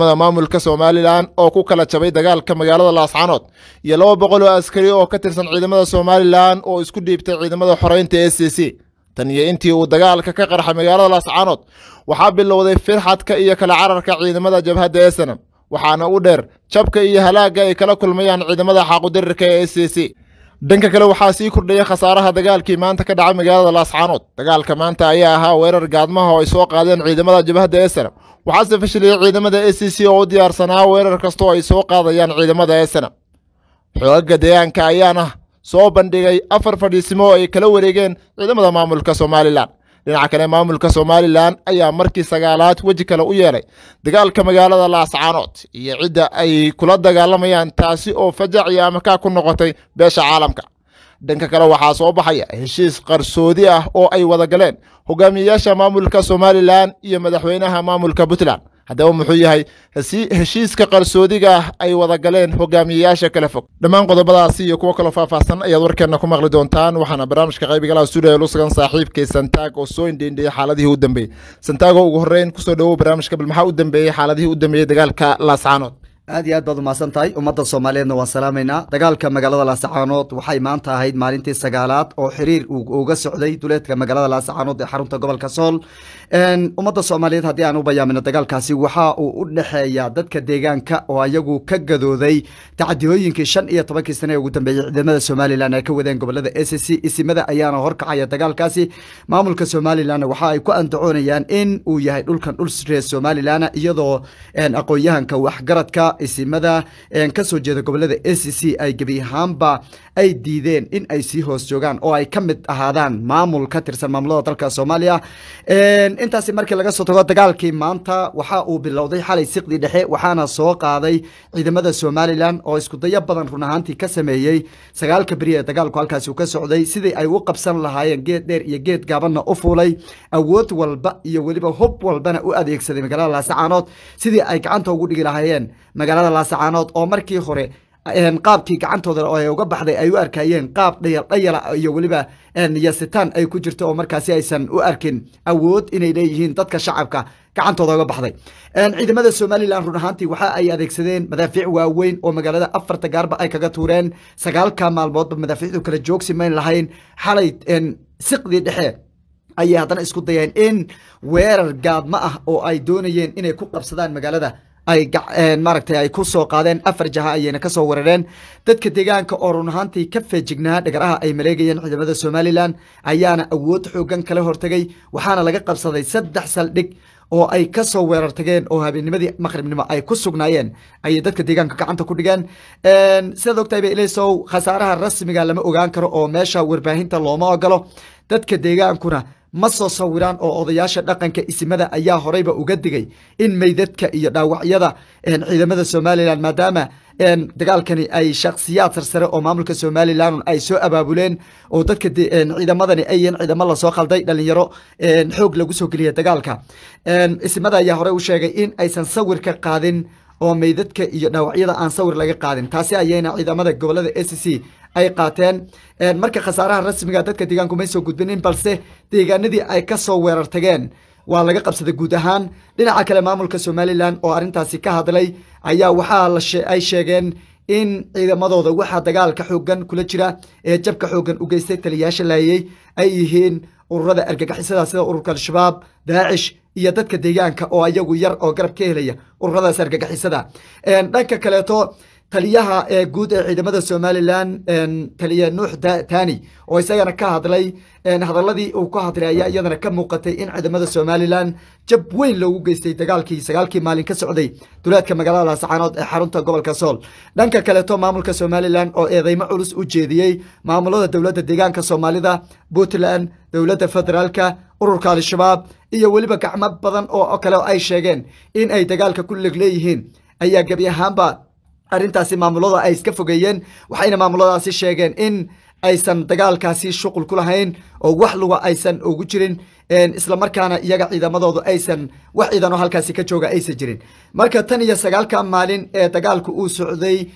ciidamada maamulka somalilan oo ku kala jabay dagaalka magaalada laascanood iyo laba boqol oo askari oo ka tirsan ciidamada somalilan oo isku dhiibtay ciidamada xoreynta s c c tan iyo intii uu dagaalka ka qarxay magaalada laascanood waxaa bilowday firxadka iyo kala cararka ciidamada jabhadda esenam waxaana u dheer jabka iyo halaagga ay kala kulmayaan ciidamada xaaqudirirka ee s c c dhanka kale waxaa sii kordhaya khasaaraha dagaalkii maanta ka dhacay magaalada laascaanood dagaalka maanta ayaa ahaa weerar gaadmaha oo ay soo qaadeen ciidamada jabhadda esenam waxaase fashiliyey ciidamada e c c oo u diyaarsanaa weerar kastoo ay soo qaadayaan ciidamada esenam xoogaga deegaanka ayaana soo bandhigay afar fadhiisimo oo ay kala wareegeen ciidamada maamulka somalilan dhinaca kale maamulka somalilan ayaa markii sagaalaad weji kale u yeelay dagaalka magaalada laascaanood iyo cidda ay kula dagaalamayaan taasi oo fajaciya ama kaa ku noqotay beesha caalamka dhanka kale waxaa soo baxaya heshiis qarsoodi ah oo ay wadagaleen hogaamiyayaasha maamulka somalilan iyo madaxweynaha maamulka puntland haddaba muxuu yahay heshiiska qarsoodiga ah ay wadagaleen galeen hogaamiyeyaasha kala fog dhammaan qodobadaasi iyo kuwo kaloo faahfaahsan ayaad warkeenna ku maqli doontaan waxaana barnaamijka qaybigalaha stuudiyo lu sugan saaxiibkii santaag oo soo indheindheeyey xaaladihii u dambeeyey oo ugu horreyn kusoo dhawow barnaamijka bal maxaa u dambeeyey xaaladihii u dambeeyey dagaalka laascaanood aad iyo aad baad umahadsan tahay ummadda soomaaliyeedna waan salaamaynaa dagaalka magaalada laasacaanood waxay maanta ahayd maalintii sagaalaad oo xiriir uga socday duleedka magaalada laasacaanood ee xarunta gobolka sool ummadda soomaaliyeed haddii aan u bayaamino dagaalkaasi waxa uu u dhexeeya dadka deegaanka oo ayagu ka gadooday tacdiyooyinkii shan iyo tobankii sane ee ugu dambeeyey ciidamada somalilan ay ka wadeen gobolada e c c isimada ayaana horkacaya dagaalkaasi maamulka somalilan waxa ay ku andacoonayaan in uu yahay dhulkan dhul reer somalilan iyadoo aqoon-yahanka waxgaradka isimada kasoo jeeda gobolada a c ay gebi ahaanba ay diideen in ay sii hoos joogaan oo ay ka mid ahaadaan maamul ka tirsan maamulada dalka soomaaliya intaasi markii laga soo tago dagaalkii maanta waxa uu bilowday xalay siqdii dhexe waxaana soo qaaday ciidamada somalilan oo iskudayo badan run ahaantii ka sameeyey sagaalka beri ee dagaalku halkaasi u ka socday sidii ay u qabsan lahaayeen geed dheer iyo geed gaabanna u fuulay awood walba iyo weliba hub walbana u adeegsaday magaalada laasacaanood sidii ay gacanta ugu dhigi lahaayeen magaalada laasacaanood oo markii hore ehm, qaabkii gacantooda oo ay uga baxday ay u arkayeen qaab dhayaldhayala ah iyo weliba ehm, yasitaan ay ku jirto oo markaasi aysan u arkin awood inay leeyihiin dadka shacabka gacantooda uga baxday ehm, ciidamada somalilan run ahaantii waxa ay adeegsadeen madaafiic waaweyn oo magaalada afarta gaarba ay kaga tuureen sagaalka maalmoodba madaafiicdu kala joogsi mayn lahayn xalay siqdii dhexe ayay haddana isku dayeen in weerar gaadma ah oo ay doonayeen inay ku qabsadaan magaalada ay eh, maaragtay ay ku soo qaadeen afar jaha ayayna ka soo weerareen dadka deegaanka oo run ahaantii ka feejignaa dhagaraha ay maleegayeen ciidamada somalilan ayaana awood xoogan kala hortegay waxaana laga qabsaday saddex saldhig oo ay ka soo weerar tageen oo habeennimadii maqribnimo ay ku sugnaayeen ayay dadka deegaanka gacanta ku dhigeen sidaad ogtahay ba ilaysow khasaaraha rasmiga lama ogaan karo oo meesha warbaahinta looma ogolo dadka deegaankuna ma soo sawiraan oo odayaasha dhaqanka isimada ayaa horeyba uga digay in maydadka iyo dhaawacyada ciidamada somalilan maadaama dagaalkani ay shaksiyaad sarsare oo maamulka somalilan ay soo abaabuleen oo dadka ciidamadani ayyihiin ciidamo lasoo qalday dhalinyaro xoog lagu soo geliya dagaalka isimada ayaa horey u sheegay in aysan sawirka qaadin oo meydadka iyo dhaawacyada aan sawir laga qaadin taasi ayayna ciidamada gobolada s c ay qaateen marka khasaaraha rasmiga dadka deegaanku may soo gudbinin balse deegaanadii ay ka soo weerar tageen waa laga qabsaday guud ahaan dhinaca kale maamulka somalilan oo arrintaasi ka hadlay ayaa waxaa ay sheegeen in ciidamadooda waxaa dagaalka xoogan kula jira ee jabka xooggan u geystay taliyayaasha laayey ay yihiin ururada argagixisada sida ururka al-shabaab daacish iyo dadka deegaanka oo ayagu yar oo garab ka helaya ururadaas argagixisada dhanka kaleeto taliyaha ee guud ee ciidamada somalilan taliye nuux tani oo isagana ka hadlay hadalladii uu ka hadlay ayaa iyadana ka muuqatay in ciidamada somalilan jab weyn loogu geystay dagaalkii sagaalkii maalin ka socday duleedka magaalada laascaanood ee xarunta gobolka sool dhanka kaleeto maamulka somalilan oo eedeymo culus u jeediyey maamulada dowladda deegaanka soomaalida puntland dowladda federaalka ururka al-shabaab iyo weliba gacmo badan oo kale oo ay sheegeen in ay dagaalka ku leg leeyihiin ayaa gebi ahaanba arrintaasi maamulada ay iska fogeeyeen waxayna maamuladaasi sheegeen in aysan dagaalkaasi shuqul ku lahayn oo wax luga aysan ugu jirin isla markaana iyaga ciidamadoodu aysan wax ciidanoo halkaasi ka jooga aysan jirin marka tan iyo sagaalka maalin ee dagaalku uu socday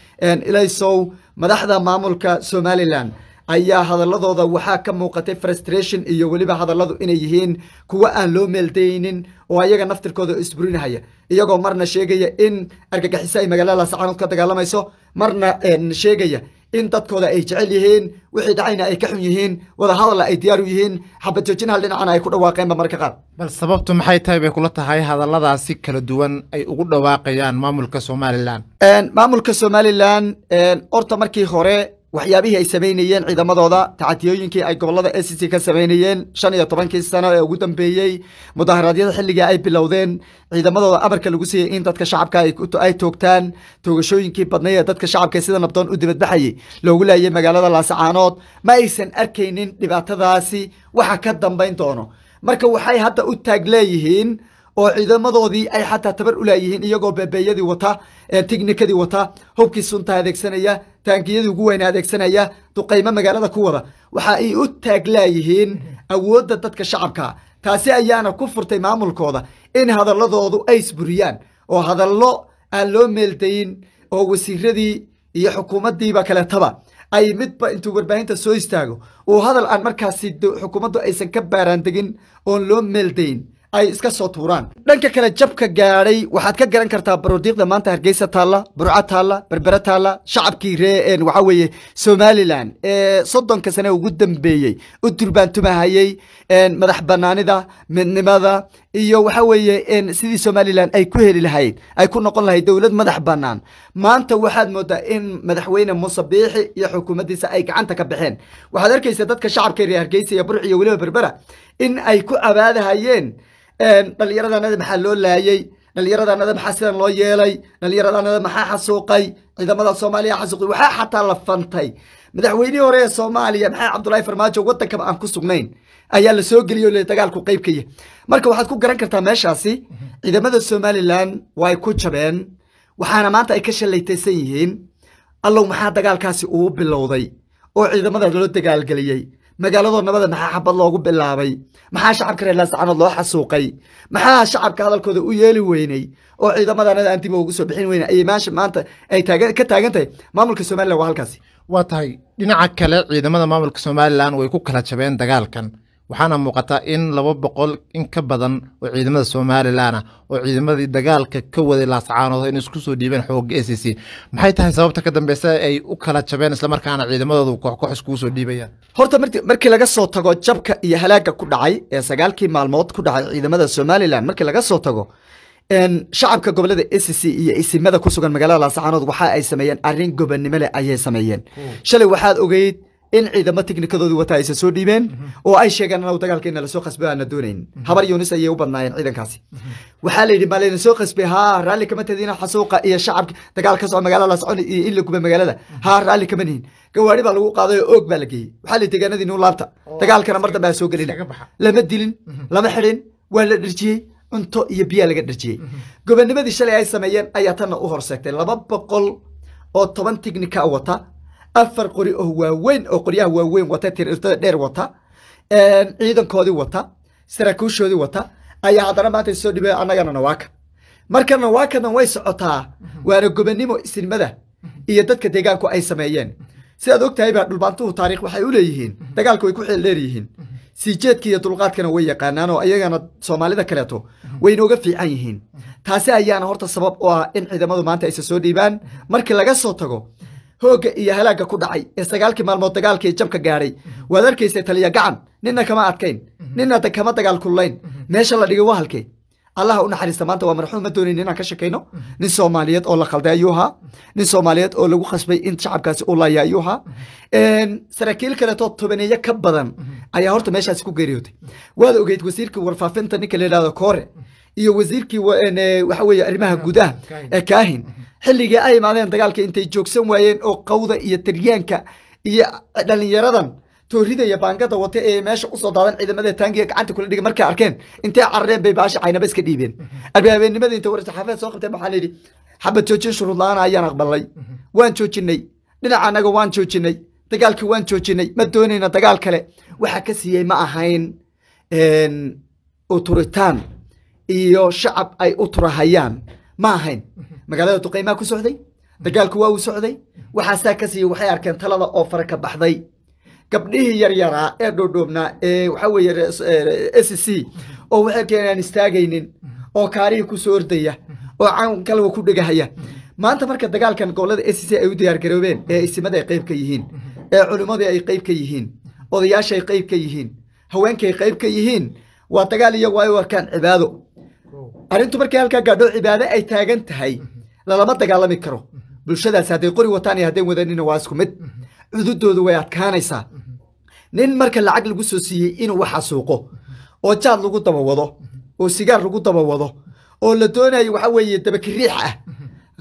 ilaysow madaxda maamulka somalilan ayaa hadalladooda waxaa ka muuqatay frustration iyo weliba hadalladu inay yihiin kuwo aan loo meeldaynin oo ayaga naftirkooda isburinahaya iyagoo marna sheegaya in argagixiso ay magaalada laasacanood ka dagaalamayso marna eh, sheegaya in dadkooda ay jecel yihiin wixii dhacayna ay ka xun yihiin wada ay diyaar u yihiin xabad joojin hal dhinacana ay ku dhawaaqeenba marka qaar bal sababtu maxay tahay bay kula tahay hadalladaasi kala duwan ay ugu dhawaaqayaan maamulka somalilan maamulka somalilan horta markii hore waxyaabihii ay samaynayeen ciidamadooda tacatiyooyinkii ay gobolada sc ka samaynayeen shan iyo tobankii sano ee ugu dambeeyey mudaaharaadyada xilligaa ay bilowdeen ciidamadooda amarka lagu siiyey in dadka shacabka ay toogtaan toogashooyinkii badnay ee dadka shacabka sida nabdoon u dibadbaxayey loogu laayay magaalada laasacaanood ma aysan arkaynin dhibaatadaasi waxa ka dambayn doono marka waxay hadda u taag leeyihiin oo ciidamadoodii ay xataa tabar u laayihiin iyagoo beebeeyadii wata tignikadii wata hubkii sunta adeegsanaya taangiyadii ugu weyna adeegsanaya duqaymo magaalada ku wada waxa ay u taag laayihiin awoodda dadka shacabka taasi ayaana ku furtay maamulkooda in hadalladoodu ay isburiyaan oo hadallo aan loo meeldayin oo wasiiradii iyo xukuumaddiiba kaletaba ay midba intuu warbaahinta soo istaago oo hadal aan markaasi xukuumaddu aysan ka baaraandegin oon loo meeldayin ay iska soo tuuraan dhanka kale jabka gaadhay waxaad ka garan kartaa baroodiiqda maanta hargeysa taalla burca taalla berbere taalla shacabkii ree waxaa weeye somalilan ee soddonka sane ugu dambeeyey u durbaantumahayey madax banaanida midnimada iyo waxa weeye sidii somalilan ay ku heli lahayd ay ku noqon lahayd dowlad madax banaan maanta waxaad moodaa in madaxweyne muuse biixi iyo xukuumaddiisa ay gacanta ka baxeen waxaad arkaysa dadka shacabka reer hargeysa iyo burci iyo weliba berbera in ay ku abaadahayeen dhalinyarada anada maxaa loo laayey dhalinyarada anada maxaa sidan loo yeelay dhalinyarada anada maxaa xasuuqay ciidamada soomaaliya xasuuqay waxaa xataa la fantay madaxweynihii hore ee soomaaliya maxaa cabdullaahi farmaajo waddankaba aan ku sugnayn ayaa la soo geliyay oo dagaalku qaybkaya marka waxaad ku garan kartaa meeshaasi ciidamada somalilan waa ay ku jabeen waxaana maanta ay ka shallaytaysan yihiin allow maxaa dagaalkaasi uu bilowday oo ciidamada loo dagaalgeliyey nabada maxaa xabad loogu bilaabay maxaa shacabka reer laasacanood loo xasuuqay maxaa shacabka hadalkooda u yeeli weynay oo ciidamadaanada aan dib ugu soo bixin weyne ay maasha maanta ay ka taagan tahay maamulka somalilan waa halkaasi waa tahay dhinaca kale ciidamada maamulka somalilan way ku kala jabeen dagaalkan waxaana muuqata in laba boqol in ka badan oo ciidamada somalilan ah oo ciidamadii dagaalka ka waday laascaanood in isku soo dhiibeen xooga a c maxay tahay sababta ka dambeysa ay u kala jabeen islamarkaana ciidamadoodu kooxkoox iskugu soo dhiibayaan horta markii laga soo tago jabka iyo halaaga ku dhacay ee sagaalkii maalmood ku dhacay ciidamada somalilan markii laga soo tago shacabka gobolada a c iyo isimada ku sugan magaalada laascaanood waxa ay sameeyeen arrin gobanimo leh ayay sameeyeen hmm. shalay waxaad ogeyd in ciidamo tichnikadoodu wataa aysan soo dhiibeen mhm. oo ay sheegaan anagu dagaalka inala soo qasbe aana doonayn mhm. habar yunis ayay u badnaayeen ciidankaasi mhm. waxaa layidhi ma layna soo qasbe haa raalli kama tadina xasuuqa iyo shacabka dagaal ka soco magaala socon iyo in la guba magaalada haa raalli kama nihin gawaari baa lagu qaaday oo oog baa la geeyey waxaa la deegaanadii nuu laabta dagaalkana mar dambe ha soo gelina lama dilin lama xidhin waa la dherjiyey cunto iyo biyaa laga dherjiyey gobonimadii shalay ay sameeyeen ayaa tanna u horseegtay laba boqol oo toban tignika wata afar qori oo waaweyn oo qoryaha waaweyn wata tirirtada dheer wata ciidankoodii wata saraakuushoodii wata ayaa haddana maanta soo dhibay annagana nawaaka marka nawaakadan way socotaa mhm. waana gobanimo isnimada mhm. iyo dadka deegaanku ay sameeyeen sidaad og tahayba dhulbaantuhu taarikh waxay u leeyihiin mhm. dagaalka way ku xeeldheeryihiin siijeedka iyo dulqaadkana way yaqaanaan oo iyagana soomaalida kaleeto waynooga fiican yihiin taasi ayaana horta sabab u ah in ciidamadu maanta aysa soo dhiibaan markii laga soo tago hooga iyo halaagga ku dhacay ee sagaalkii maalmood dagaalkii jabka gaadhay waad arkaysay taliya gacan ninna kama adkayn mm-hmm. ninna kama dagaal kullayn mm-hmm. meesha la dhigay waa halkee allaha u naxariista maanta waa marxuum ma doonayn inaan ka shakayno mm-hmm. nin soomaaliyeed oo la khalday ayuu ahaa nin soomaaliyeed oo lagu khasbay in shacabkaasi u laaya ayuu ahaa saraakiil kaleetoo tobaneeye ka badan ayaa horta meeshaasi ku geeriyootay waad ogeyd wasiirkii warfaafinta ninka la yidhahdo koore iyo wasiirkii waxa weeye arrimaha gudaha ee kaahin xilligii ay imaadeen dagaalka intay joogsan waayeen oo qawda iyo taryaanka iyo dhallinyaradan tooridaya iyo baangada wata ee meesha usoo daadan ciidamada taangiga gacanta kula dhiga markay arkeen intay carareen bay baasha caynaba iska dhiibeen inta intay warsaxaafeed soo qabteen waxaan idhi xabad joojin shuruud ayaan aqbalnay waan joojinay dhinaca annaga waan joojinay dagaalkii waan joojinay ma doonayna dagaal kale waxaa ka siiyey ma ahayn uturitaan iyo shacab ay u turahayaan ma ahayn magaalada duqaymaa ku socday dagaalku waa uu socday waxaasaa ka siiya waxay arkeen talada oo fara ka baxday gabdhihii yaryaraa ee dhoodhoobnaa ee waxaa weeye s e c oo waxay keen aan istaagaynin oo kaarihii kusoo ordaya oo can ku dhegahaya maanta marka dagaalkan gobolada s e c ay u diyaar garoobeen ee isimada ay qayb ka yihiin ee culimmadii ay qayb ka yihiin odayaasha ay qayb ka yihiinka haweenkay qayb ka yihiin waa dagaal ay u arkaan cibaado arrintu markay halkaa gaadho cibaado ay taagan tahay lalama mhm. dagaalami karo mhm. bulshadaasi hadday qori wataan iyo hadday wadanina waa isku mid mhm. cududoodu way adkaanaysaa nin marka lacag lagu soo siiyey inuu waxa suuqo oo jaad lagu dabawado oo sigaar lagu daba wado oo la doonayo waxa weeye dabakiriix ah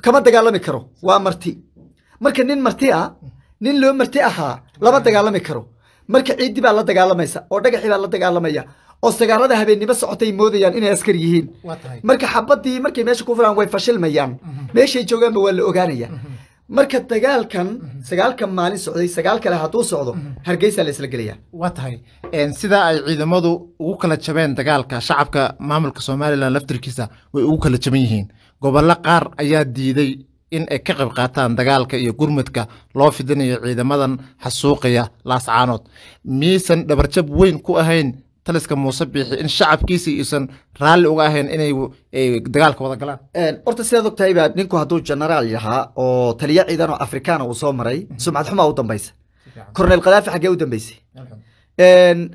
kama dagaalami karo waa marti marka nin marti ah nin loo marti ahaa lama dagaalami karo marka ciiddi baa la dagaalamaysa oo dhagaxii baa la dagaalamaya oo sagaalada habeennimo socotay moodayaan inay askar yihiin marka xabadii markay meesha ku fulaan way fashilmayaan mhm. meeshay joogaanba waa la ogaanaya mhm. marka dagaalkan mhm. sagaalkan maalin socday sagaal kale hadduu socdo hargeysaa la isla gelayaa waa tahay sidaa ay ciidamadu ugu kala jabeen dagaalka shacabka maamulka somalilan laftirkiisa way ugu kala jaban yihiin gobollo qaar ayaa diiday in ay ka qayb qaataan dagaalka iyo gurmudka loo fidinayo ciidamadan xasuuqaya laascaanood miisan dhabarjab weyn ku ahayn taliska muuse biixi in shacabkiisii iisan raalli uga ahayn inay dagaalka wada galaan horta sidaad og baa ninku hadduu genaraal yahaa oo taliyo ciidan oo afrikaana uu soo maray mm-hmm. sumcad xumaa u dambaysa korneyl khadaafi xaggee u dambaysay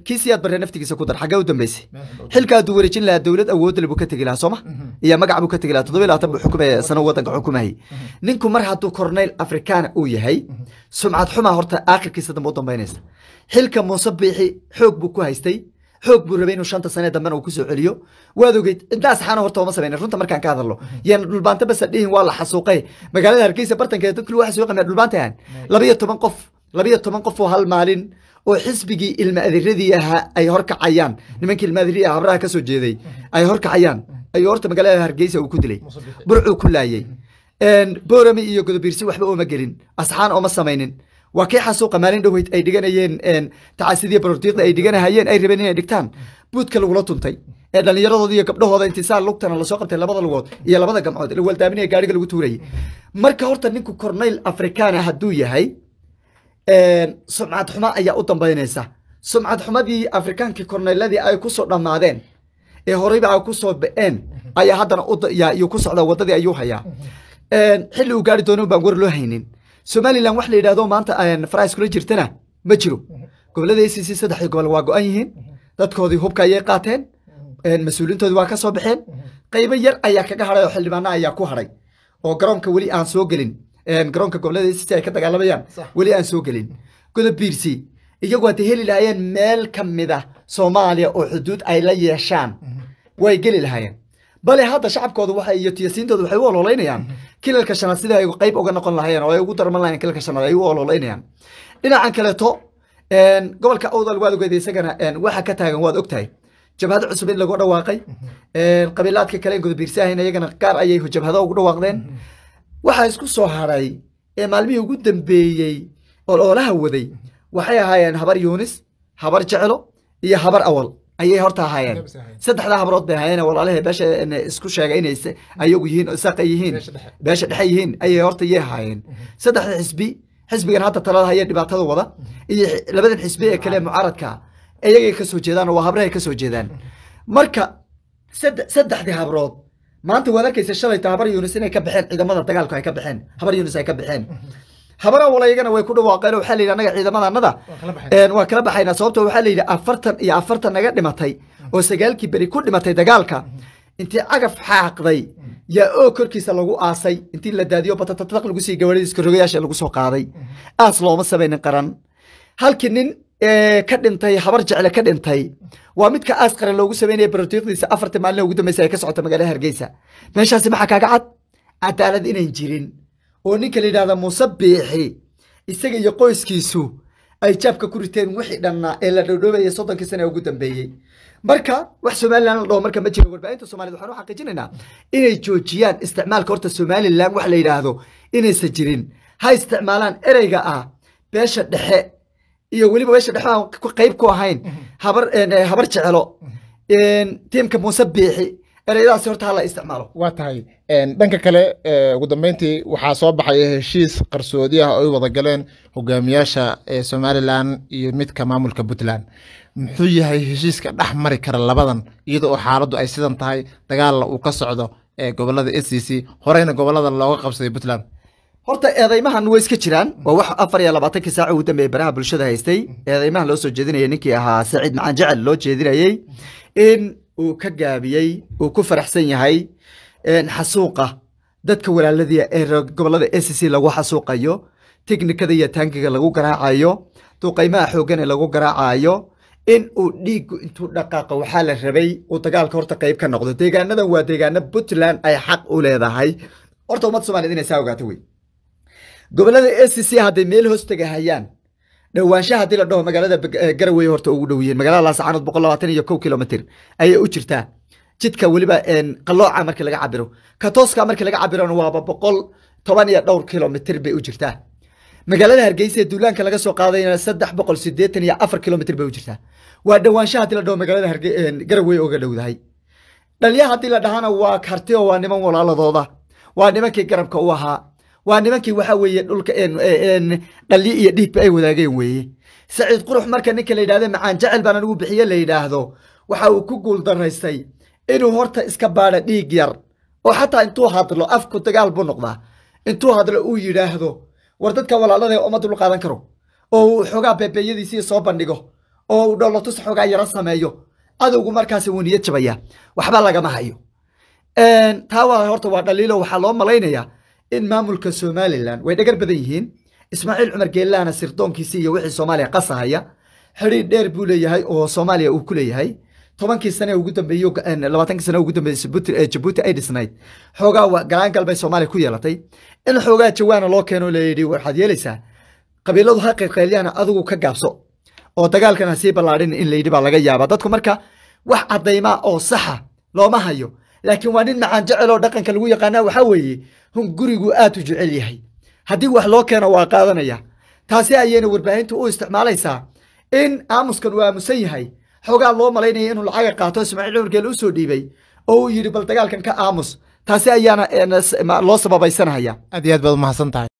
kii siyaad barre naftigiisa ku dar xaggee u dambaysay xilka wareejin lahaa dowlad awoodle buu ka tegi lahaa sooma iyo mm-hmm. magac buu ka tegi lahaa toddoba labaatan buu xukumaya mm-hmm. sano waddanka xukumayay ninku mar hadduu korneyl afrikaana uu yahay sumcad xumaa horta aakhirkiisa dambe u dambaynaysa xilka muuse biixi xoog buu ku haystay xoog buu rabay inuu shanta sane dambena uu kusoo celiyo waad ogeyd intaa saxaana horta ooma samayna runta markaan ka hadalno mhm. yaan dhulbaanta basa dhihin waa la xasuuqay magaalada hargeysa bartankeeda dadkii waxa soo qamaya dhulbaanta ahan labaiyo toban qof labaiyo toban qof oo hal maalin oo xisbigii ilma adiradii ahaa ay horkacayaan mhm. nimankii ilma adiradii ah habraha ka jeeday mhm. ay horkacayaan ayuu horta magaalada hargeysa uu ku dilay burcuu ku laayey boorami iyo godobiirsi waxba ooma gelin asxaan ooma samaynin waa kii xasuuqa maalin dhoweyd ay dhiganayeen tacaasidiiy baroordiiqda ay dhiganahayeen ay rabeen inay dhigtaan buudka lagula tuntay ee dhallinyaradoodi iyo gabdhahooda intisaar lugtana lasoo qabtay labada lugood iyo labada gamcood lawaldaaminaya gaariga lagu tuurayay marka horta ninku corneyl afrikaana hadduu yahay sumcad xumo ayaa u dambaynaysa sumcad xumadii afrikaankii kornayladii ay kusoo dhammaadeen ee horeyba ay ku soo ba-een ayaa haddana uu ku socda waddadii ayuu hayaa xilli uu gaari doona baan war loo haynin somalilan wax la yidhahdo maanta farais kula jirtana ma jiro gobolada a c c saddexdii gobol waa go-an yihiin dadkoodii hubka ayay qaateen mas-uuliintoodii waa ka soo baxeen qaybo yar ayaa kaga hadhay oo xildhibaana ayaa ku hadhay oo garoonka weli aan soo gelin garoonka gobolada a c c ay ka dagaalamayaan weli aan soo gelin godob biirsi iyagu hadday heli lahaayeen meel ka mid a ah soomaaliya oo xuduud ay la yeeshaan mhm. way geli lahaayeen bale hadda shacabkooda waa iyo tiyasiintooda waxay u ololaynayaan kilalka shanaad sida ay qayb uga noqon lahayeen oo ay ugu darman lahayeen kilalka shanaad ay u ololaynayaan dhinacan kaleeto gobolka awdal waad ogeeda isagana waxa ka taagan waad ogtahay jabhado cusub in lagu dhawaaqay qabiilaadka kale gudabiirsaahayn iyagana qaar ayay jabhado ugu dhawaaqdeen waxaa isku soo haray ee maalmihii ugu dambeeyey oo waday waxay ahaayeen habar yuunis habar jeclo iyo habar awal ayay horta ahaayeen saddexdaa habrood bay ahaayeen walaalahe beesha isku sheegay ayagu yihiin isaqa yihiin beesha dhexe yihiin ayay horta yay ahaayeen mhm. saddexda xisbi xisbigan hadda talada haya dhibaatada wada mhm. iyo labadan xisbi ee kale mucaaradka ayagay kasoo soo jeedaan oo waa habrehay ka jeedaan mhm. marka saddexdii habrood maanta waad arkaysa shalayta habar yunis inay ka baxeen ciidamada dagaalku ay ka baxeen habar yuunis ay ka baxeen habana walaygana way ku dhawaaqeen waaa layidhi anaga ciidamadannada waa kala baxaynaa sababtoo waxaa layidhi afartan iyo afartan naga dhimatay oo sagaalkii beri ku dhimatay dagaalka intii cagaf xaaqday yaa oo korkiisa lagu aasay intii la daadiyo batatataq lagu sii gawaaradiiska rogayaasha lagu soo qaaday aas looma samaynin qaran halkii nin ka dhintay habar jecle ka dhintay waa midka aas qaran loogu sameynaya barotiiqdiisa afartii maalina ugu dambeysa ay ka socota magaalada hargeysa meeshaasi maxaa kaaga cad cadaalad inayn jirin oo ninka la yidhahda muuse biixi isaga iyo qoyskiisu ay jaabka ku riteen wixii dhannaa ee la dhowdhowaya soddonkii sana ee ugu dambeeyey marka wax somalilan la dhaho marka ma jiro warbaahinta soomaliyed waxaan u xaqiijinaynaa inay joojiyaan isticmaalka horta somalilan wax la yidhaahdo inaysan jirin ha isticmaalaan ereyga ah beesha dhexe iyo weliba beesha dhexe aan qeyb ku ahayn mm-hmm. habar habar jecelo mm-hmm. tiimka muuse biixi ereyadaas horta hala isticmaalo waa tahay dhanka kale ugu dambeyntii waxaa soo baxay heshiis qarsoodi ah oo ay wada galeen hogaamiyaasha somalilan iyo midka maamulka puntland muxuu yahay heshiiska dhex mari kara labadan iyada oo xaaladdu ay sidan tahay dagaalna uu ka socdo gobolada s c c horeyna gobolada looga qabsaday puntland horta eedeymahan way iska jiraan waa wax afar iyo labaatankii saac ugu dambeeyey baraha bulshada haystay eedeymaha loo soo jeedinaya ninkii ahaa saciid macaan jecel loo jeedinayey uu ka gaabiyey uu ku faraxsan yahay xasuuqa dadka walaaladii ee gobolada a c c lagu xasuuqayo tiknikada iyo taangiga lagu garaacayo duqaymaha xooggan ee lagu garaacayo in uu dhiiggu intuu dhaqaaqo waxaa la rabay uu dagaalka horta qayb ka noqdo deegaanadan waa deegaano puntland ay xaq u leedahay horta ummadda somaliyed inay saa ogaato wey gobolada a c c hadday meel hoos tegahayaan dhowaanshaha uh, haddii la dhaho magaalada garaweye horta ugu dhowyeen magaalada laascaanood boqol labaatan iyo kow kilomitr ayay u uh, jirtaa jidka weliba qalooca markii laga cabiro katooska markii laga cabirona waaba boqol toban iyo dhowr kilomitr bay u jirtaa magaalada hargeysa ee duulaanka laga soo qaadayna saddex boqol sideetan iyo afar kilomitr bay u jirtaa waa dhowaanshaha haddii la dhaho magaalada garaweye oga dhowdahay dhalyaha haddii la dhahana waa karti oo waa niman walaaladooda waa nimankii garabka u ahaa waa nimankii waxa weeye dhulka dhalyo iyo dhiigba ay wadaageen weeye saciid qurux marka ninka la yidhahde macaan jecel baan anigu bixiye la yidhaahdo waxa uu ku guul inuu horta iska baadho dhiig yar oo xataa intuu hadlo afku dagaal buu noqdaa intuu hadlo uu yidhaahdo war dadka walaaladae uma dul qaadan karo oo uu xoogaa beebeeyadiisii soo bandhigo oo uu dhoolotus xoogaa yaro sameeyo adowgu markaasi wuu niyad jabayaa waxba lagama hayo taa horta waa dhaliilo waxaa loo malaynayaa in maamulka somalilan way dhagar badan yihiin ismaaciil cumar geellaana sirdoonkiisii iyo wixii soomaaliya qasahaya xidhiir dheer buu leeyahay oo soomaaliya uu ku leeyahay tobankii sane ugu dambeeyey sane ugu dambeeyey jabuuti eh, ay dhisnayd xoogaa galaan galbeed soomaaliya ku yeelatay in xoogaa jawaana loo keeno layidhi waxaad yeelaysaa qabiiladu ha qeyrqeylyahana adigu ka gaabso oo dagaalkana ha sii ballaadhin in layidhi baa laga yaabaa dadku marka wax caddaymaa oo saxa looma hayo laakiin waa nin macaan jeceloo dhaqanka lagu yaqaanaa waxaa weeye hun gurigu aad u jecel yahay haddii wax loo keeno waa qaadanaya taasi ayayna warbaahintu u isticmaalaysaa in aamuskan uu aamusan yahay xoogaa loo malaynaya inuu lacaga qaato ismaaciil cumargeele u soo dhiibay oo uu yidhi bal dagaalkan ka aamus taasi ayaana eh, loo sababaysanahaya aad iyo aad baad umahadsan tahay